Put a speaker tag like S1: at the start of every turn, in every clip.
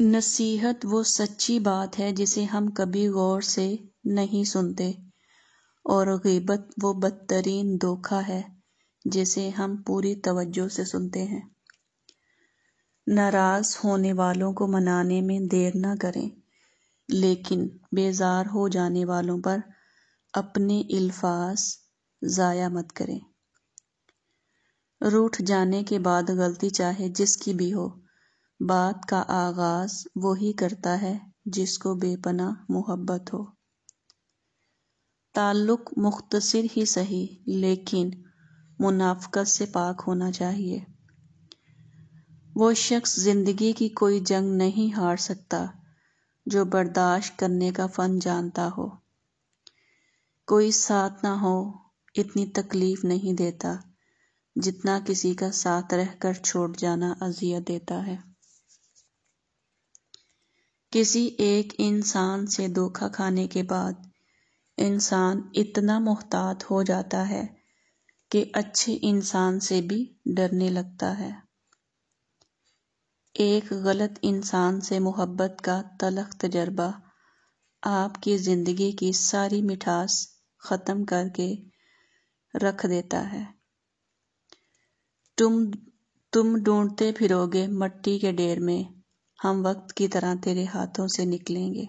S1: नसीहत वो सच्ची बात है जिसे हम कभी गौर से नहीं सुनते और गिबत वो बदतरीन धोखा है जिसे हम पूरी तवज्जो से सुनते हैं नाराज़ होने वालों को मनाने में देर ना करें लेकिन बेजार हो जाने वालों पर अपने अल्फाज ज़ाया मत करें रूठ जाने के बाद गलती चाहे जिसकी भी हो बात का आगाज़ वही करता है जिसको बेपना मोहब्बत हो ताल्लुक़ मुख्तसर ही सही लेकिन मुनाफ़त से पाक होना चाहिए वो शख्स ज़िंदगी की कोई जंग नहीं हार सकता जो बर्दाश्त करने का फ़न जानता हो कोई साथ ना हो इतनी तकलीफ़ नहीं देता जितना किसी का साथ रहकर छोड़ जाना अजियत देता है किसी एक इंसान से धोखा खाने के बाद इंसान इतना मोहतात हो जाता है कि अच्छे इंसान से भी डरने लगता है एक गलत इंसान से मोहब्बत का तलख तजर्बा आपकी ज़िंदगी की सारी मिठास ख़त्म करके रख देता है तुम तुम ढूंढते फिरोगे मट्टी के ढेर में हम वक्त की तरह तेरे हाथों से निकलेंगे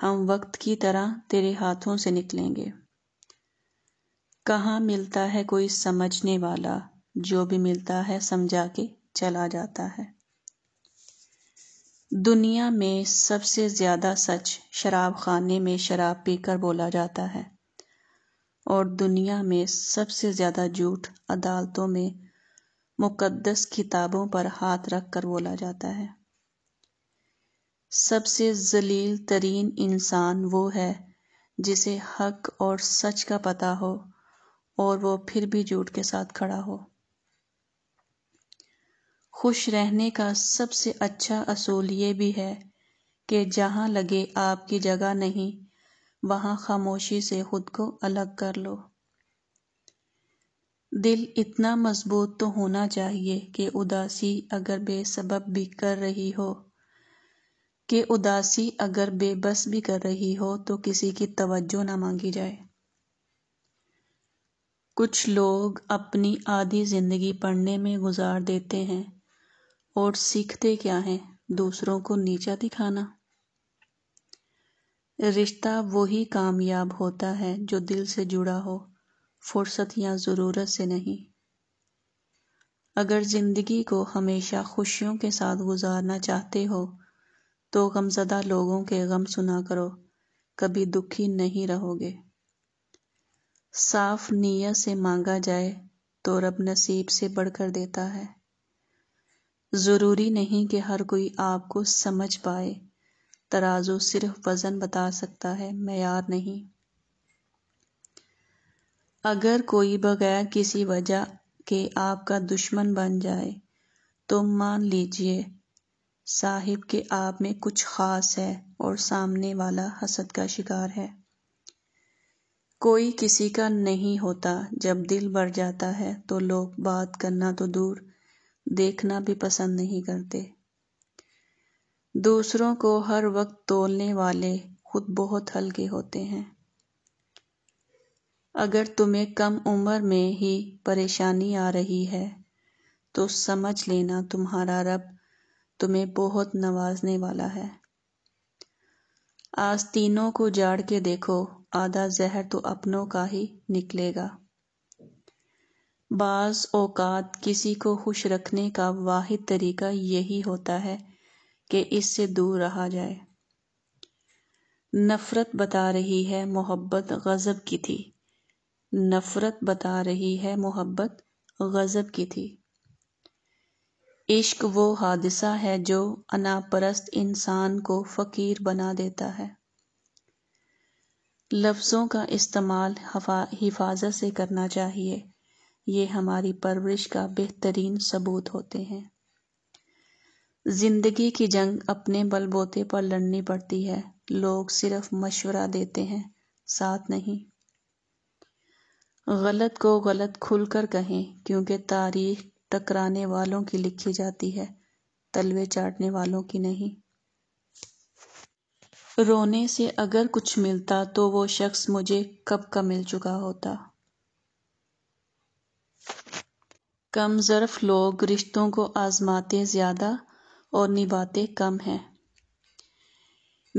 S1: हम वक्त की तरह तेरे हाथों से निकलेंगे कहाँ मिलता है कोई समझने वाला जो भी मिलता है समझा के चला जाता है दुनिया में सबसे ज़्यादा सच शराब खाने में शराब पीकर बोला जाता है और दुनिया में सबसे ज़्यादा झूठ अदालतों में मुक़द्दस किताबों पर हाथ रख कर बोला जाता है सबसे जलील तरीन इंसान वो है जिसे हक और सच का पता हो और वो फिर भी झूठ के साथ खड़ा हो खुश रहने का सबसे अच्छा असूल ये भी है कि जहाँ लगे आपकी जगह नहीं वहाँ खामोशी से खुद को अलग कर लो दिल इतना मजबूत तो होना चाहिए कि उदासी अगर बेसबब भी कर रही हो कि उदासी अगर बेबस भी कर रही हो तो किसी की तवज्जो ना मांगी जाए कुछ लोग अपनी आधी ज़िंदगी पढ़ने में गुजार देते हैं और सीखते क्या हैं दूसरों को नीचा दिखाना रिश्ता वही कामयाब होता है जो दिल से जुड़ा हो फुर्सत या ज़रूरत से नहीं अगर ज़िंदगी को हमेशा खुशियों के साथ गुजारना चाहते हो तो गमज़दा लोगों के गम सुना करो कभी दुखी नहीं रहोगे साफ नीयत से मांगा जाए तो रब नसीब से बढ़कर देता है ज़रूरी नहीं कि हर कोई आपको समझ पाए तराजू सिर्फ वज़न बता सकता है मैार नहीं अगर कोई बगैर किसी वजह के आपका दुश्मन बन जाए तो मान लीजिए साहिब के आप में कुछ खास है और सामने वाला हसद का शिकार है कोई किसी का नहीं होता जब दिल बढ़ जाता है तो लोग बात करना तो दूर देखना भी पसंद नहीं करते दूसरों को हर वक्त तोलने वाले खुद बहुत हल्के होते हैं अगर तुम्हें कम उम्र में ही परेशानी आ रही है तो समझ लेना तुम्हारा रब तुम्हें बहुत नवाजने वाला है आज तीनों को जाड़ के देखो आधा जहर तो अपनों का ही निकलेगा बाज़ औकात किसी को खुश रखने का वाहिद तरीका यही होता है कि इससे दूर रहा जाए नफ़रत बता रही है मोहब्बत गज़ब की थी नफ़रत बता रही है मोहब्बत गज़ब की थी इश्क वो हादसा है जो अनापरस्त इंसान को फ़कीर बना देता है लफ्ज़ों का इस्तेमाल हिफाजत से करना चाहिए ये हमारी परवरिश का बेहतरीन सबूत होते हैं ज़िंदगी की जंग अपने बलबोते पर लड़नी पड़ती है लोग सिर्फ मशवरा देते हैं साथ नहीं गलत को गलत खुलकर कहें क्योंकि तारीख टकराने वालों की लिखी जाती है तलवे चाटने वालों की नहीं रोने से अगर कुछ मिलता तो वो शख्स मुझे कब का मिल चुका होता कम लोग रिश्तों को आज़माते ज़्यादा और निभाते कम हैं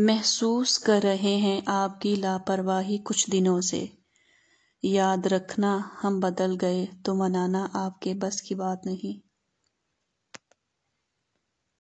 S1: महसूस कर रहे हैं आपकी लापरवाही कुछ दिनों से याद रखना हम बदल गए तो मनाना आपके बस की बात नहीं